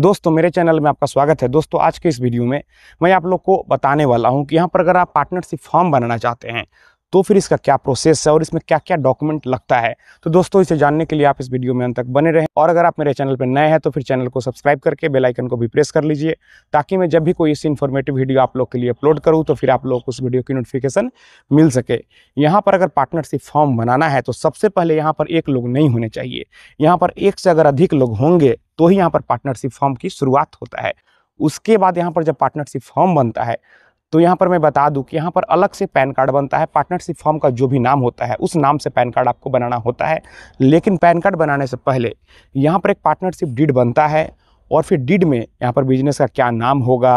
दोस्तों मेरे चैनल में आपका स्वागत है दोस्तों आज के इस वीडियो में मैं आप लोग को बताने वाला हूं कि यहाँ पर अगर आप पार्टनरशिप फॉर्म बनाना चाहते हैं तो फिर इसका क्या प्रोसेस है और इसमें क्या क्या डॉक्यूमेंट लगता है तो दोस्तों इसे जानने के लिए आप इस वीडियो में अंत तक बने रहें और अगर आप मेरे चैनल पर नए हैं तो फिर चैनल को सब्सक्राइब करके बेल आइकन को भी प्रेस कर लीजिए ताकि मैं जब भी कोई ऐसी इन्फॉर्मेटिव वीडियो आप लोग के लिए अपलोड करूँ तो फिर आप लोग को उस वीडियो की नोटिफिकेशन मिल सके यहाँ पर अगर पार्टनरशिप फॉर्म बनाना है तो सबसे पहले यहाँ पर एक लोग नहीं होने चाहिए यहाँ पर एक से अगर अधिक लोग होंगे तो ही यहाँ पर पार्टनरशिप फॉर्म की शुरुआत होता है उसके बाद यहाँ पर जब पार्टनरशिप फॉर्म बनता है तो यहाँ पर मैं बता दूँ कि यहाँ पर अलग से पैन कार्ड बनता है पार्टनरशिप फॉर्म का जो भी नाम होता है उस नाम से पैन कार्ड आपको बनाना होता है लेकिन पैन कार्ड बनाने से पहले यहाँ पर एक पार्टनरशिप डीड बनता है और फिर डीड में यहाँ पर बिजनेस का क्या नाम होगा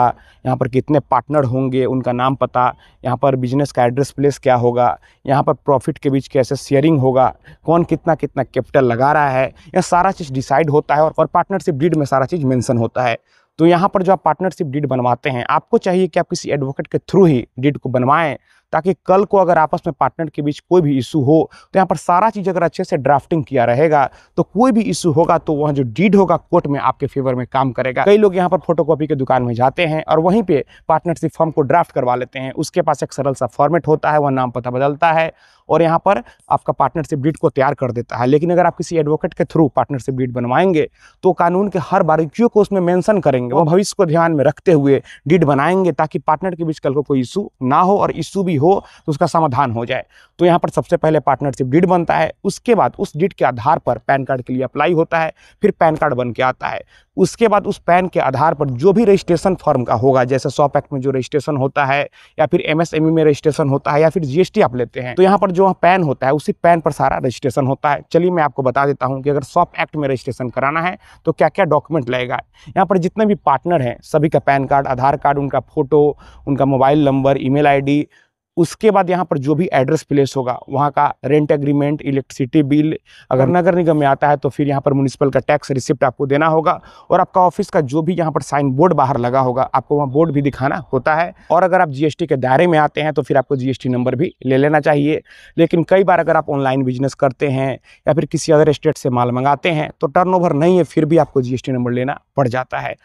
यहाँ पर कितने पार्टनर होंगे उनका नाम पता यहाँ पर बिजनेस का एड्रेस प्लेस क्या होगा यहाँ पर प्रॉफिट के बीच कैसे शेयरिंग होगा कौन कितना कितना कैपिटल लगा रहा है यह सारा चीज़ डिसाइड होता है और, पार्टनरशिप डीड में सारा चीज़ मेंशन होता है तो यहाँ पर जो आप पार्टनरशिप डीड बनवाते हैं आपको चाहिए कि आप किसी एडवोकेट के थ्रू ही डीड को बनवाएं ताकि कल को अगर आपस में पार्टनर के बीच कोई भी इशू हो तो यहाँ पर सारा चीज़ अगर अच्छे से ड्राफ्टिंग किया रहेगा तो कोई भी इशू होगा तो वह जो डीड होगा कोर्ट में आपके फेवर में काम करेगा कई लोग यहाँ पर फोटोकॉपी के दुकान में जाते हैं और वहीं पर पार्टनरशिप फॉर्म को ड्राफ्ट करवा लेते हैं उसके पास एक सरल सा फॉर्मेट होता है वह नाम पता बदलता है और यहाँ पर आपका पार्टनरशिप डीट को तैयार कर देता है लेकिन अगर आप किसी एडवोकेट के थ्रू पार्टनरशिप डीट बनवाएंगे तो कानून के हर बारीकियों को उसमें मेंशन करेंगे वो भविष्य को ध्यान में रखते हुए डीट बनाएंगे ताकि पार्टनर के बीच कल को कोई इशू ना हो और इशू भी हो तो उसका समाधान हो जाए तो यहाँ पर सबसे पहले पार्टनरशिप डीट बनता है उसके बाद उस डीट के आधार पर पैन कार्ड के लिए अप्लाई होता है फिर पैन कार्ड बन के आता है उसके बाद उस पैन के आधार पर जो भी रजिस्ट्रेशन फॉर्म का होगा जैसे सॉप एक्ट में जो रजिस्ट्रेशन होता है या फिर एमएसएमई e में रजिस्ट्रेशन होता है या फिर जीएसटी आप लेते हैं तो यहाँ पर जो पैन होता है उसी पैन पर सारा रजिस्ट्रेशन होता है चलिए मैं आपको बता देता हूँ कि अगर सॉप एक्ट में रजिस्ट्रेशन कराना है तो क्या क्या डॉक्यूमेंट लगेगा यहाँ पर जितने भी पार्टनर हैं सभी का पैन कार्ड आधार कार्ड उनका फोटो उनका मोबाइल नंबर आई डी उसके बाद यहाँ पर जो भी एड्रेस प्लेस होगा वहाँ का रेंट एग्रीमेंट इलेक्ट्रिसिटी बिल अगर नगर निगम में आता है तो फिर यहाँ पर म्यूनसिपल का टैक्स रिसिप्ट आपको देना होगा और आपका ऑफिस का जो भी यहाँ पर साइन बोर्ड बाहर लगा होगा आपको वहाँ बोर्ड भी दिखाना होता है और अगर आप जी के दायरे में आते हैं तो फिर आपको जी नंबर भी ले लेना चाहिए लेकिन कई बार अगर आप ऑनलाइन बिजनेस करते हैं या फिर किसी अदर स्टेट से माल मंगाते हैं तो टर्न नहीं है फिर भी आपको जी नंबर लेना पड़ जाता है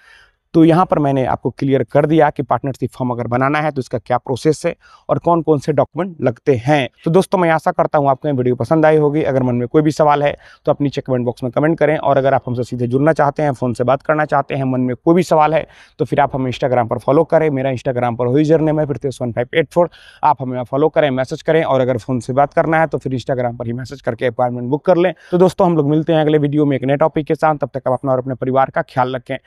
तो यहाँ पर मैंने आपको क्लियर कर दिया कि पार्टनरशिप फॉर्म अगर बनाना है तो इसका क्या प्रोसेस है और कौन कौन से डॉक्यूमेंट लगते हैं तो दोस्तों मैं आशा करता हूँ आपको वीडियो पसंद आई होगी अगर मन में कोई भी सवाल है तो अपनी चेक कमेंट बॉक्स में कमेंट करें और अगर आप हमसे सीधे जुड़ना चाहते हैं फ़ोन से बात करना चाहते हैं मन में कोई भी सवाल है तो फिर आप हमें इंस्टाग्राम पर फॉलो करें मेरा इंस्टाग्राम पर हुई जर्ने में Pritesh one five eight four आप हमें फॉलो करें मैसेज करें और अगर फ़ोन से बात करना है तो फिर इंस्टाग्राम पर ही मैसेज करके अपॉइंटमेंट बुक कर लें तो दोस्तों हम लोग मिलते हैं अगले वीडियो में एक नए टॉपिक के साथ तब तक आप अपना और अपने परिवार का ख्याल रखें